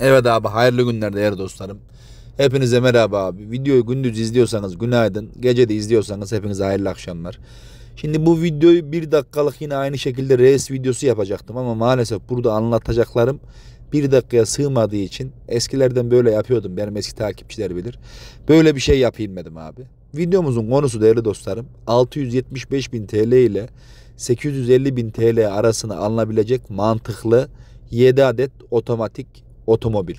Evet abi hayırlı günler değerli dostlarım. Hepinize merhaba abi. Videoyu gündüz izliyorsanız günaydın. Gece de izliyorsanız hepinize hayırlı akşamlar. Şimdi bu videoyu bir dakikalık yine aynı şekilde reis videosu yapacaktım ama maalesef burada anlatacaklarım bir dakikaya sığmadığı için eskilerden böyle yapıyordum. Benim eski takipçiler bilir. Böyle bir şey yapayım dedim abi. Videomuzun konusu değerli dostlarım 675 bin TL ile 850 bin TL arasını alınabilecek mantıklı 7 adet otomatik otomobil.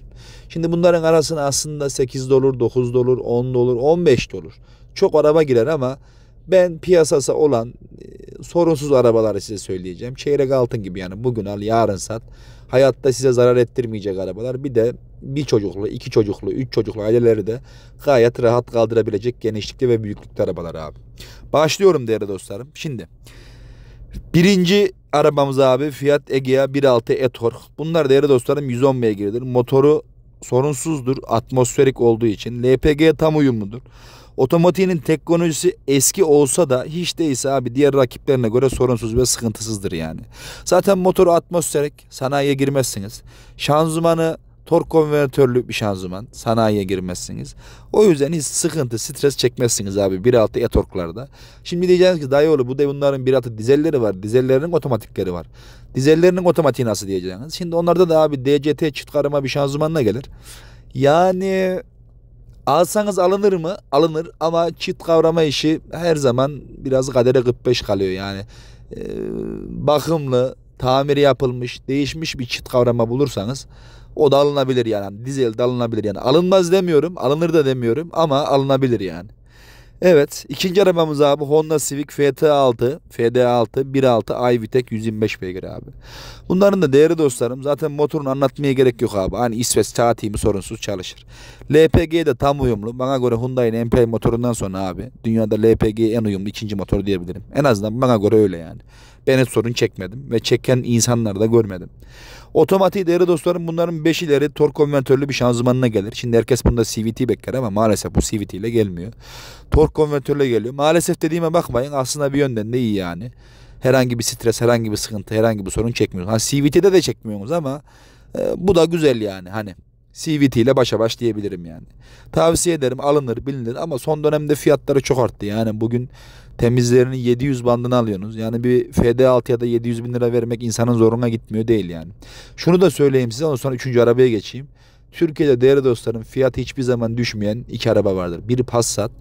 Şimdi bunların arasına aslında 8 dolar, 9 dolar, 10 dolar, 15 dolar. Çok araba girer ama ben piyasası olan e, sorunsuz arabaları size söyleyeceğim. Çeyrek altın gibi yani bugün al yarın sat. Hayatta size zarar ettirmeyecek arabalar. Bir de bir çocuklu, iki çocuklu, üç çocuklu aileleri de gayet rahat kaldırabilecek genişlikte ve büyüklükte arabalar abi. Başlıyorum değerli dostlarım. Şimdi Birinci arabamız abi Fiat Egea 1.6 e-torque. Bunlar değerli dostlarım 110 beygirdir. Motoru sorunsuzdur. Atmosferik olduğu için. LPG tam uyumludur. Otomatiğinin teknolojisi eski olsa da hiç değilse abi diğer rakiplerine göre sorunsuz ve sıkıntısızdır yani. Zaten motoru atmosferik sanayiye girmezsiniz. Şanzımanı Tork konvertörlü bir şanzıman. Sanayiye girmezsiniz. O yüzden hiç sıkıntı, stres çekmezsiniz abi 1.6 e-torklarda. Şimdi diyeceksiniz ki dayı bu da bunların 1.6 dizelleri var. Dizellerinin otomatikleri var. Dizellerinin otomatiği nasıl diyeceksiniz? Şimdi onlarda da abi DCT çift karıma bir şanzımanla gelir. Yani alsanız alınır mı? Alınır ama çift kavrama işi her zaman biraz kadere 45 kalıyor yani. Ee, bakımlı, tamiri yapılmış, değişmiş bir çit kavrama bulursanız o da alınabilir yani. Dizel de alınabilir yani. Alınmaz demiyorum, alınır da demiyorum ama alınabilir yani. Evet ikinci arabamız abi Honda Civic FT6, FD6, 1.6 iVTEC 125 beygir abi. Bunların da değeri dostlarım zaten motorunu anlatmaya gerek yok abi. Hani İsveç tatimi sorunsuz çalışır. LPG de tam uyumlu. Bana göre Hyundai'nin MP motorundan sonra abi dünyada LPG en uyumlu ikinci motor diyebilirim. En azından bana göre öyle yani. Ben hiç sorun çekmedim ve çeken insanlar da görmedim. otomatik değeri dostlarım bunların 5 ileri tork konvertörlü bir şanzımanına gelir. Şimdi herkes bunda CVT bekler ama maalesef bu CVT ile gelmiyor. Tork tork konvertörle geliyor. Maalesef dediğime bakmayın aslında bir yönden de iyi yani. Herhangi bir stres, herhangi bir sıkıntı, herhangi bir sorun çekmiyoruz Hani CVT'de de çekmiyoruz ama e, bu da güzel yani hani. CVT ile başa baş diyebilirim yani. Tavsiye ederim alınır bilinir ama son dönemde fiyatları çok arttı. Yani bugün temizlerini 700 bandına alıyorsunuz. Yani bir FD6 ya da 700 bin lira vermek insanın zoruna gitmiyor değil yani. Şunu da söyleyeyim size ondan sonra üçüncü arabaya geçeyim. Türkiye'de değerli dostlarım fiyatı hiçbir zaman düşmeyen iki araba vardır. Biri Passat,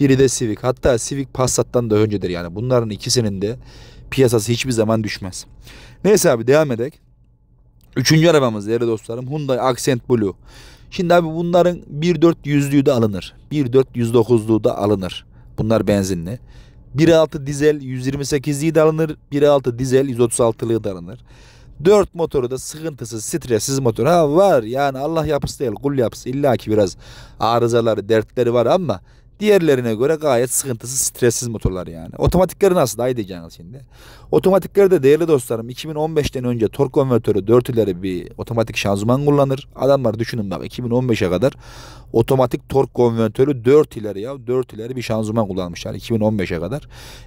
biri de Civic. Hatta Civic Passat'tan da öncedir yani. Bunların ikisinin de piyasası hiçbir zaman düşmez. Neyse abi devam edek. Üçüncü arabamız değerli dostlarım Hyundai Accent Blue. Şimdi abi bunların 1.4 yüzlüğü de alınır. 1.4 109'luğu da alınır. Bunlar benzinli. 1.6 dizel 128'liği de alınır. 1.6 dizel 136'lığı da alınır. 4 motoru da sıkıntısız, stressiz motor. Ha var yani Allah yapısı değil, kul yapısı. İlla ki biraz arızaları, dertleri var ama Diğerlerine göre gayet sıkıntısız, stressiz motorlar yani. Otomatikleri nasıl? Daha diyeceğiniz şimdi. Otomatikleri de değerli dostlarım 2015'ten önce tork konvertörü dörtüleri bir otomatik şanzıman kullanır. Adamlar düşünün bak 2015'e kadar otomatik tork konvertörü dörtüleri ya dörtüleri bir şanzıman kullanmışlar 2015'e kadar.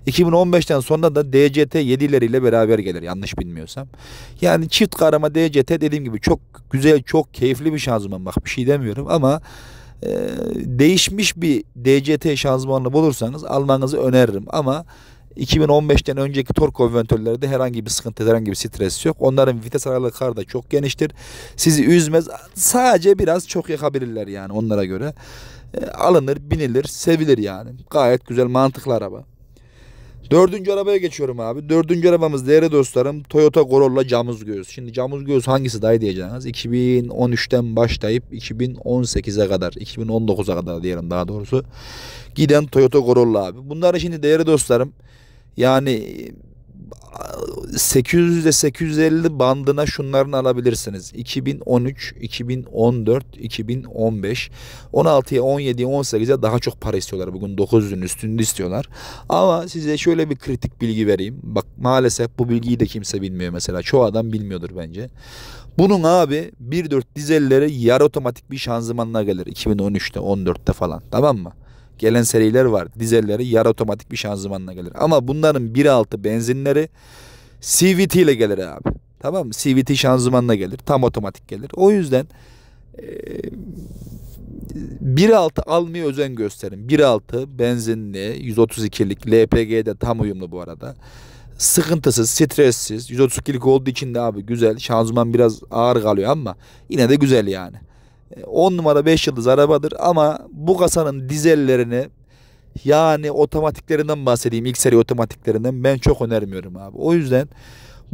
2015'ten sonra da DCT 7'leriyle ile beraber gelir yanlış bilmiyorsam. Yani çift karama DCT dediğim gibi çok güzel, çok keyifli bir şanzıman bak bir şey demiyorum ama ee, değişmiş bir DCT şanzımanını bulursanız almanızı öneririm. Ama 2015'ten önceki tork konventörlerde herhangi bir sıkıntı, herhangi bir stres yok. Onların vites aralığı kar da çok geniştir. Sizi üzmez. Sadece biraz çok yakabilirler yani onlara göre. E, alınır, binilir, sevilir yani. Gayet güzel, mantıklı araba. Dördüncü arabaya geçiyorum abi. Dördüncü arabamız değerli dostlarım Toyota Corolla Camuz Göğüs. Şimdi Camuz Göğüs hangisi dayı diyeceğiniz. 2013'ten başlayıp 2018'e kadar 2019'a kadar diyelim daha doğrusu. Giden Toyota Corolla abi. Bunları şimdi değerli dostlarım yani 800 ile 850 bandına şunların alabilirsiniz. 2013, 2014, 2015, 16'ya, 17'ye, 18'e daha çok para istiyorlar. Bugün 900'ün üstünde istiyorlar. Ama size şöyle bir kritik bilgi vereyim. Bak maalesef bu bilgiyi de kimse bilmiyor mesela. Çoğu adam bilmiyordur bence. Bunun abi 1.4 dizelleri yarı otomatik bir şanzımanla gelir. 2013'te, 14'te falan. Tamam mı? gelen seriler var. Dizelleri yarı otomatik bir şanzımanla gelir. Ama bunların 1.6 benzinleri CVT ile gelir abi. Tamam mı? CVT şanzımanla gelir. Tam otomatik gelir. O yüzden e, 1.6 almaya özen gösterin. 1.6 benzinli 132'lik LPG'de tam uyumlu bu arada. Sıkıntısız, stressiz. 132'lik olduğu için de abi güzel. Şanzıman biraz ağır kalıyor ama yine de güzel yani. 10 numara 5 yıldız arabadır ama bu kasanın dizellerini yani otomatiklerinden bahsedeyim ilk seri otomatiklerinden ben çok önermiyorum abi. O yüzden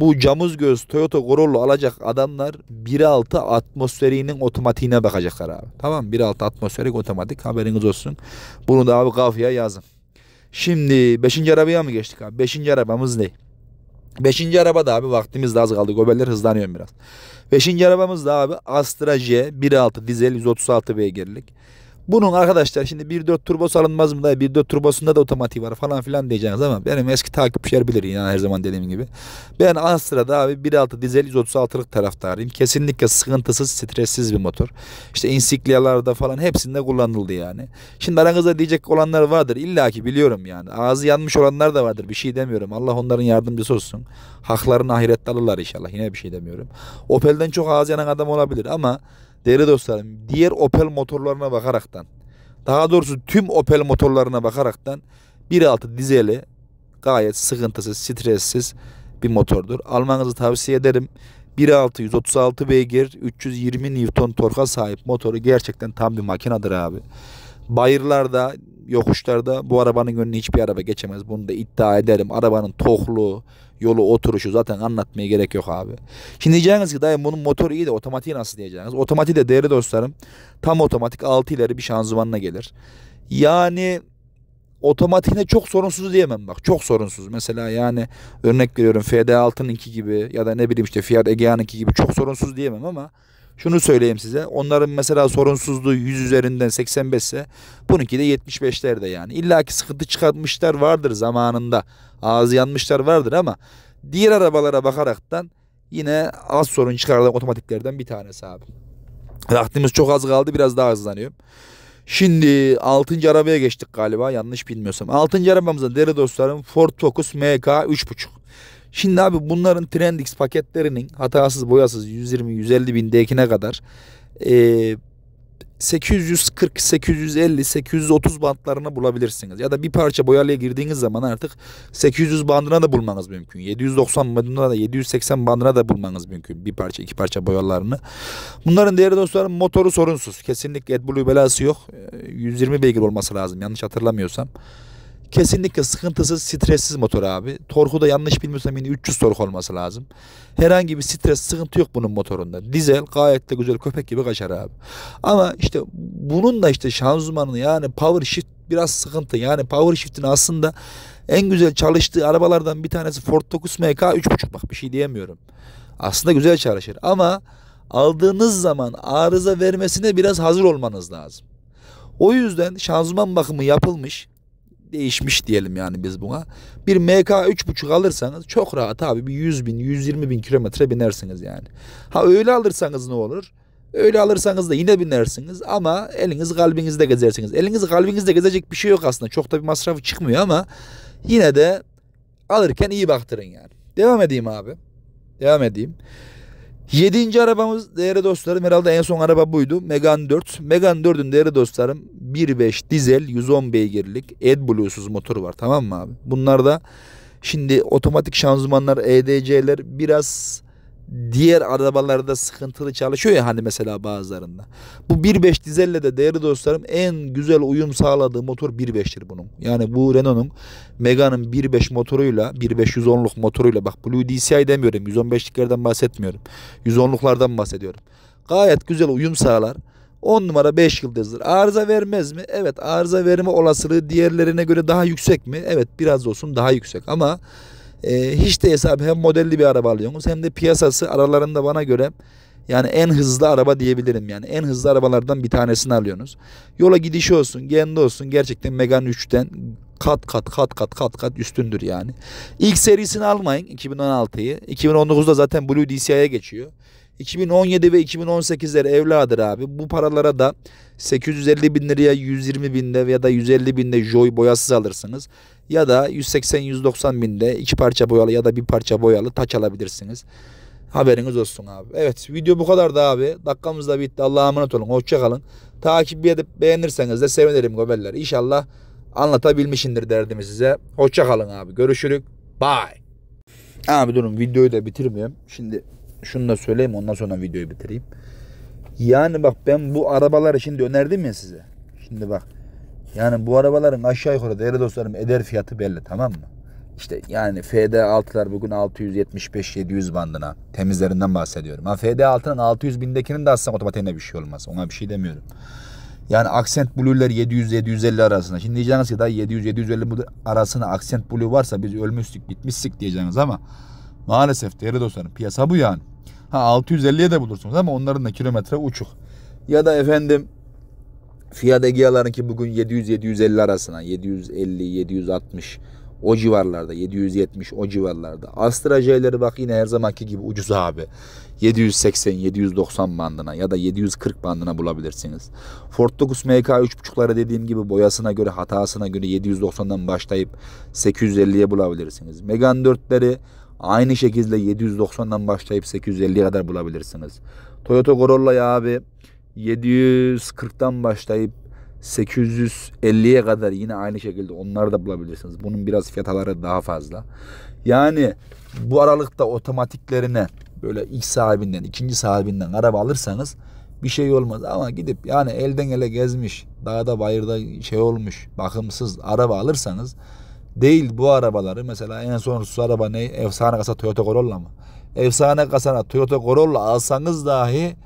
bu camuz göz Toyota Corolla alacak adamlar 1.6 atmosferinin otomatiğine bakacaklar abi. Tamam 1.6 atmosferik otomatik haberiniz olsun. Bunu da abi kafaya yazın. Şimdi 5. arabaya mı geçtik abi? 5. arabamız ne? Beşinci araba da abi vaktimiz de az kaldı. Gobeller hızlanıyor biraz. Beşinci arabamız da abi Astra J 1.6 dizel 136 beygirlik. Bunun arkadaşlar şimdi 1.4 turbos alınmaz mı da 1.4 turbosunda da otomatik var falan filan diyeceğiniz ama benim eski takipçiler bilir yani her zaman dediğim gibi. Ben Astra'da abi 1.6 dizel 136'lık taraftarıyım. Kesinlikle sıkıntısız, stressiz bir motor. İşte insikliyalarda falan hepsinde kullanıldı yani. Şimdi aranızda diyecek olanlar vardır. İlla ki biliyorum yani. Ağzı yanmış olanlar da vardır. Bir şey demiyorum. Allah onların yardımcısı olsun. Haklarını ahirette alırlar inşallah. Yine bir şey demiyorum. Opel'den çok ağzı yanan adam olabilir ama değerli dostlarım diğer Opel motorlarına bakaraktan daha doğrusu tüm Opel motorlarına bakaraktan 1.6 dizeli gayet sıkıntısız, stressiz bir motordur. Almanızı tavsiye ederim. 1.6 136 beygir 320 Newton torka sahip motoru gerçekten tam bir makinedir abi. Bayırlarda yokuşlarda bu arabanın önüne hiçbir araba geçemez. Bunu da iddia ederim. Arabanın toklu, yolu oturuşu zaten anlatmaya gerek yok abi. Şimdi diyeceğiniz ki dayım bunun motoru iyi de otomatiği nasıl diyeceğiniz. Otomatik de değerli dostlarım tam otomatik 6 ileri bir şanzımanla gelir. Yani otomatiğine çok sorunsuz diyemem bak. Çok sorunsuz. Mesela yani örnek veriyorum FD6'nınki gibi ya da ne bileyim işte Fiat Egea'nınki gibi çok sorunsuz diyemem ama şunu söyleyeyim size. Onların mesela sorunsuzluğu 100 üzerinden 85 ise bununki de 75'lerde yani. İlla ki sıkıntı çıkartmışlar vardır zamanında. Ağzı yanmışlar vardır ama diğer arabalara bakaraktan yine az sorun çıkarılan otomatiklerden bir tanesi abi. Vaktimiz çok az kaldı biraz daha hızlanıyorum. Şimdi 6. arabaya geçtik galiba yanlış bilmiyorsam. 6. arabamızda değerli dostlarım Ford Focus MK 3.5. Şimdi abi bunların Trendix paketlerinin hatasız boyasız 120-150 bindekine kadar e, 840, 850, 830 bantlarına bulabilirsiniz. Ya da bir parça boyalıya girdiğiniz zaman artık 800 bandına da bulmanız mümkün. 790 bandına da 780 bandına da bulmanız mümkün. Bir parça, iki parça boyalarını. Bunların değerli dostlarım motoru sorunsuz. Kesinlikle AdBlue belası yok. 120 e, beygir olması lazım yanlış hatırlamıyorsam. Kesinlikle sıkıntısız, stressiz motor abi. Torku da yanlış bilmiyorsam yine 300 tork olması lazım. Herhangi bir stres, sıkıntı yok bunun motorunda. Dizel gayet de güzel köpek gibi kaçar abi. Ama işte bunun da işte şanzımanın yani power shift biraz sıkıntı. Yani power shift'in aslında en güzel çalıştığı arabalardan bir tanesi Ford Focus MK 3.5 bak bir şey diyemiyorum. Aslında güzel çalışır ama aldığınız zaman arıza vermesine biraz hazır olmanız lazım. O yüzden şanzıman bakımı yapılmış değişmiş diyelim yani biz buna. Bir MK 3.5 alırsanız çok rahat abi bir 100 bin 120 bin kilometre binersiniz yani. Ha öyle alırsanız ne olur? Öyle alırsanız da yine binersiniz ama eliniz kalbinizde gezersiniz. Eliniz kalbinizde gezecek bir şey yok aslında. Çok da bir masrafı çıkmıyor ama yine de alırken iyi baktırın yani. Devam edeyim abi. Devam edeyim. Yedinci arabamız değerli dostlarım herhalde en son araba buydu. Megan 4. Megan 4'ün değerli dostlarım 1.5 dizel 110 beygirlik AdBlue'suz motor var tamam mı abi? Bunlar da şimdi otomatik şanzımanlar EDC'ler biraz diğer arabalarda sıkıntılı çalışıyor ya hani mesela bazılarında. Bu 1.5 dizelle de değerli dostlarım en güzel uyum sağladığı motor 1.5'tir bunun. Yani bu Renault'un Megane'ın 1.5 motoruyla 1.5 motoruyla bak Blue DCI demiyorum 115'liklerden bahsetmiyorum. 110'luklardan bahsediyorum. Gayet güzel uyum sağlar. 10 numara 5 yıldızdır. Arıza vermez mi? Evet arıza verme olasılığı diğerlerine göre daha yüksek mi? Evet biraz olsun daha yüksek ama e, hiç de hesap hem modelli bir araba alıyorsunuz hem de piyasası aralarında bana göre yani en hızlı araba diyebilirim yani. En hızlı arabalardan bir tanesini alıyorsunuz. Yola gidişi olsun, kendi olsun gerçekten Megane 3'ten kat kat kat kat kat kat üstündür yani. İlk serisini almayın 2016'yı. 2019'da zaten Blue DCI'ye geçiyor. 2017 ve 2018'ler evladır abi. Bu paralara da 850 bin liraya 120 binde ya da 150 binde Joy boyasız alırsınız ya da 180-190 binde iki parça boyalı ya da bir parça boyalı taç alabilirsiniz. Haberiniz olsun abi. Evet video bu kadardı abi. Dakikamız da bitti. Allah'a emanet olun. Hoşçakalın. Takip edip beğenirseniz de sevinirim gobeller. İnşallah anlatabilmişindir derdimi size. Hoşçakalın abi. Görüşürük. Bye. Abi durun videoyu da bitirmiyorum. Şimdi şunu da söyleyeyim ondan sonra videoyu bitireyim. Yani bak ben bu arabaları şimdi önerdim ya size. Şimdi bak yani bu arabaların aşağı yukarı değerli dostlarım eder fiyatı belli tamam mı? İşte yani FD6'lar bugün 675-700 bandına temizlerinden bahsediyorum. Ha FD6'nın 600 bindekinin de aslında otomatiğine bir şey olmaz. Ona bir şey demiyorum. Yani Accent Blue'ler 700-750 arasında. Şimdi diyeceğiniz ki daha 700-750 arasında Accent Blue varsa biz ölmüştük gitmiştik diyeceğiniz ama maalesef değerli dostlarım piyasa bu yani. Ha 650'ye de bulursunuz ama onların da kilometre uçuk. Ya da efendim Fiat Egea'larınki bugün 700-750 arasına 750-760 o civarlarda 770 o civarlarda. Astra J'leri bak yine her zamanki gibi ucuz abi. 780-790 bandına ya da 740 bandına bulabilirsiniz. Ford Focus MK 3.5'lara dediğim gibi boyasına göre hatasına göre 790'dan başlayıp 850'ye bulabilirsiniz. Megane 4'leri aynı şekilde 790'dan başlayıp 850'ye kadar bulabilirsiniz. Toyota Corolla'yı abi 740'tan başlayıp 850'ye kadar yine aynı şekilde onları da bulabilirsiniz. Bunun biraz fiyataları daha fazla. Yani bu aralıkta otomatiklerine böyle ilk sahibinden, ikinci sahibinden araba alırsanız bir şey olmaz ama gidip yani elden ele gezmiş, dağda bayırda şey olmuş, bakımsız araba alırsanız değil bu arabaları mesela en son su araba ne? Efsane kasa Toyota Corolla mı? Efsane kasana Toyota Corolla alsanız dahi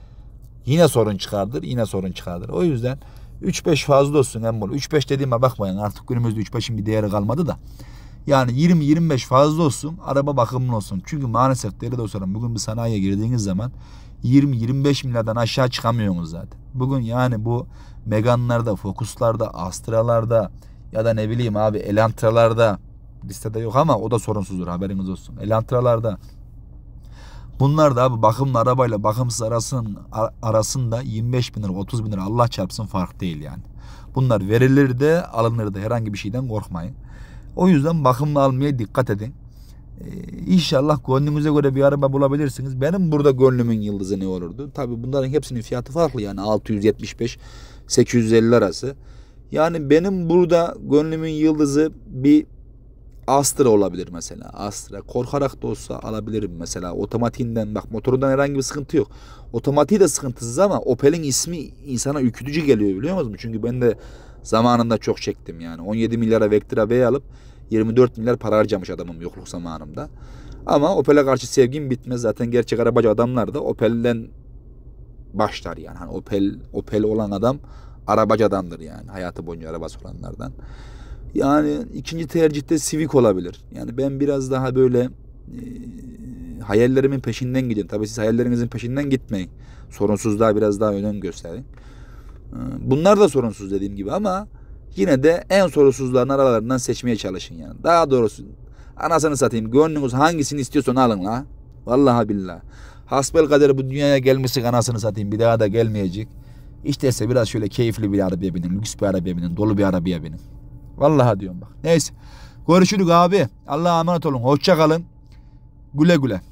Yine sorun çıkardır, yine sorun çıkardır. O yüzden 3-5 fazla olsun Embol. 3-5 dediğime bakmayın artık günümüzde 3-5'in bir değeri kalmadı da. Yani 20-25 fazla olsun, araba bakımlı olsun. Çünkü maalesef değerli dostlarım bugün bir sanayiye girdiğiniz zaman 20-25 milyardan aşağı çıkamıyorsunuz zaten. Bugün yani bu Megan'larda, Focus'larda, Astra'larda ya da ne bileyim abi Elantra'larda listede yok ama o da sorunsuzdur haberiniz olsun. Elantra'larda Bunlar da abi bakımlı arabayla bakımsız arasın, arasında 25 bin lira 30 bin lira Allah çarpsın fark değil yani. Bunlar verilir de alınır da herhangi bir şeyden korkmayın. O yüzden bakımlı almaya dikkat edin. Ee, inşallah inşallah gönlünüze göre bir araba bulabilirsiniz. Benim burada gönlümün yıldızı ne olurdu? Tabi bunların hepsinin fiyatı farklı yani 675 850 arası. Yani benim burada gönlümün yıldızı bir Astra olabilir mesela. Astra korkarak da olsa alabilirim mesela. Otomatiğinden bak motorundan herhangi bir sıkıntı yok. Otomatiği de sıkıntısız ama Opel'in ismi insana ürkütücü geliyor biliyor musunuz? Çünkü ben de zamanında çok çektim yani. 17 milyara Vectra B alıp 24 milyar para harcamış adamım yokluk zamanımda. Ama Opel'e karşı sevgim bitmez. Zaten gerçek arabacı adamlar da Opel'den başlar yani. Hani Opel, Opel olan adam arabacı adamdır yani. Hayatı boyunca arabası olanlardan. Yani ikinci tercihte Civic olabilir. Yani ben biraz daha böyle e, hayallerimin peşinden gideyim. Tabii siz hayallerinizin peşinden gitmeyin. Sorunsuzluğa biraz daha önem gösterin. E, bunlar da sorunsuz dediğim gibi ama yine de en sorunsuzların aralarından seçmeye çalışın yani. Daha doğrusu anasını satayım gönlünüz hangisini istiyorsa onu alın la. Vallahi billah. Hasbel kadar bu dünyaya gelmişsek anasını satayım bir daha da gelmeyecek. İşte ise biraz şöyle keyifli bir arabaya binin, lüks bir arabaya binin, dolu bir arabaya binin. Vallahi diyorum bak. Neyse. Görüşürük abi. Allah'a emanet olun. Hoşça kalın. Güle güle.